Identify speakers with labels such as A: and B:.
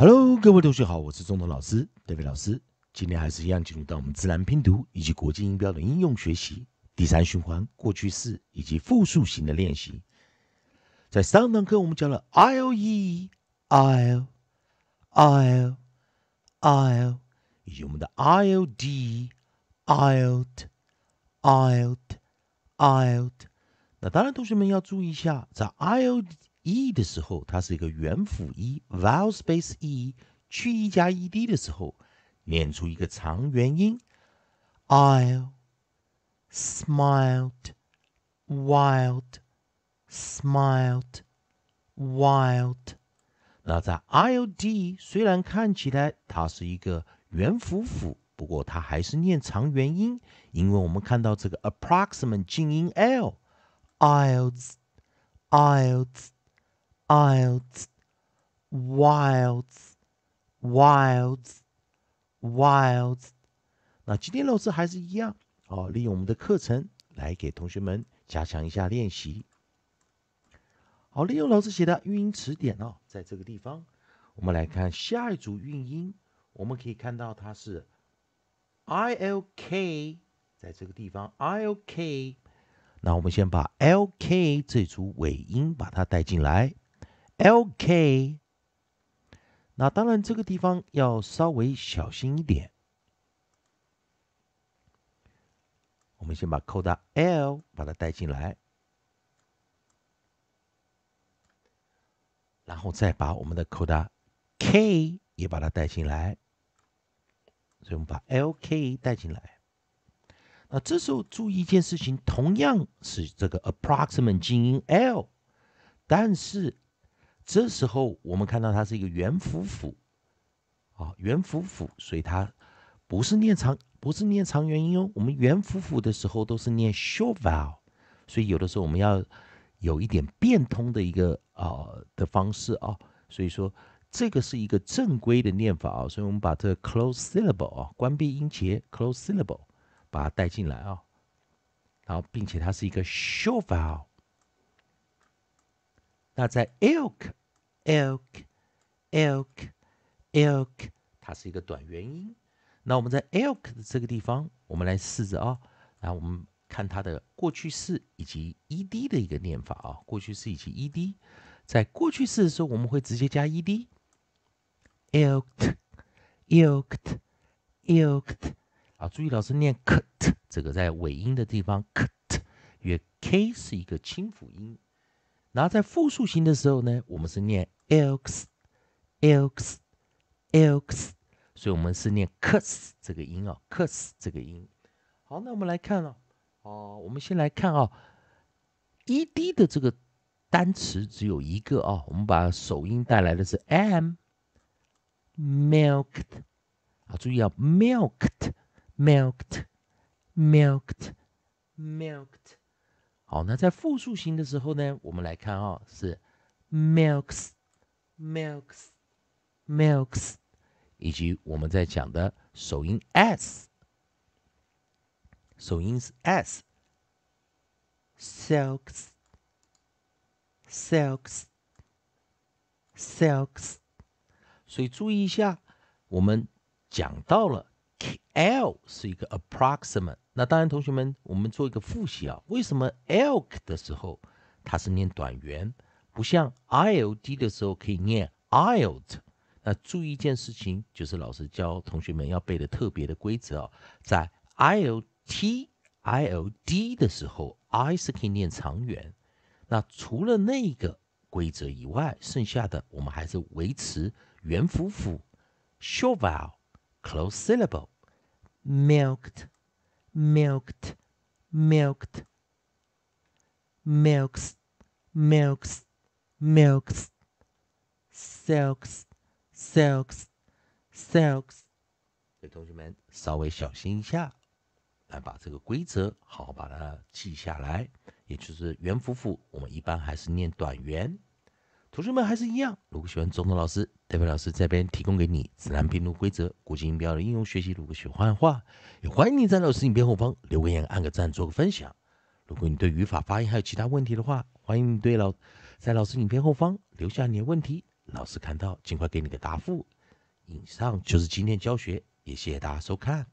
A: Hello，各位同学好，我是中童老师，David 老师。今天还是一样进入到我们自然拼读以及国际音标的应用学习第三循环过去式以及复数型的练习。在上堂课我们教了 i o e i l i l i l，以及我们的 i o d i l D i l D i l D 那当然，同学们要注意一下，在 i o d。e 的时候，它是一个元辅 e，vowel space e，去 e 加 ed 的时候，念出一个长元音。I smiled, wild, smiled, wild。那在 ild 虽然看起来它是一个元辅辅，不过它还是念长元音，因为我们看到这个 approximate 近音 l，ilds, ilds。Wilds, wilds, wilds, wilds。那今天老师还是一样哦，利用我们的课程来给同学们加强一下练习。好，利用老师写的运音词典哦，在这个地方，我们来看下一组运音。我们可以看到它是 i l k，在这个地方 i l k。那我们先把 l k 这组尾音把它带进来。L K，那当然这个地方要稍微小心一点。我们先把扣的 L 把它带进来，然后再把我们的扣的 K 也把它带进来。所以，我们把 L K 带进来。那这时候注意一件事情，同样是这个 approximate 精英 L，但是。这时候我们看到它是一个圆辅辅，啊，圆辅辅，所以它不是念长，不是念长元音哦。我们圆辅辅的时候都是念 short vowel，所以有的时候我们要有一点变通的一个啊的方式啊。所以说这个是一个正规的念法啊。所以我们把这个 close syllable 啊，关闭音节 close syllable，把它带进来啊，然后并且它是一个 short vowel。那在 ilk。Elk, elk, elk，它是一个短元音。那我们在 elk 的这个地方，我们来试着啊，来我们看它的过去式以及 ed 的一个念法啊。过去式以及 ed，在过去式的时候，我们会直接加 ed。Elt, e l k e l d 啊，注意老师念 u t 这个在尾音的地方 u t 因为 k 是一个清辅音。然后在复数型的时候呢，我们是念。ilks ilks ilks，所以我们是念 x 这个音哦 s 这个音。好，那我们来看哦，哦，我们先来看啊，ed 的这个单词只有一个啊，我们把首音带来的是 milked，m 啊，注意啊，milked，milked，milked，milked。好，那在复数型的时候呢，我们来看啊，是 m i l k s milk's，milk's，以及我们在讲的首音 s，首音 s，silks，silks，silks，所以注意一下，我们讲到了 l 是一个 approximate。那当然，同学们，我们做一个复习啊，为什么 e l k 的时候它是念短元？不像 i l d 的时候可以念 i l t，那注意一件事情，就是老师教同学们要背的特别的规则哦，在 i l t i l d 的时候，i 是可以念长元。那除了那个规则以外，剩下的我们还是维持元辅辅 short vowel close syllable milked milked milked milks milks。Milk's, silks, silks, silks。给同学们稍微小心一下，来把这个规则好好把它记下来。也就是元辅辅，我们一般还是念短元。同学们还是一样。如果喜欢中统老师、代表老师这边提供给你指南、拼读规则、国际音标的应用学习。如果喜欢的话，也欢迎你在老师影边后方留个言、按个赞、做个分享。如果你对语法、发音还有其他问题的话，欢迎你对老。在老师影片后方留下你的问题，老师看到尽快给你个答复。以上就是今天教学，也谢谢大家收看。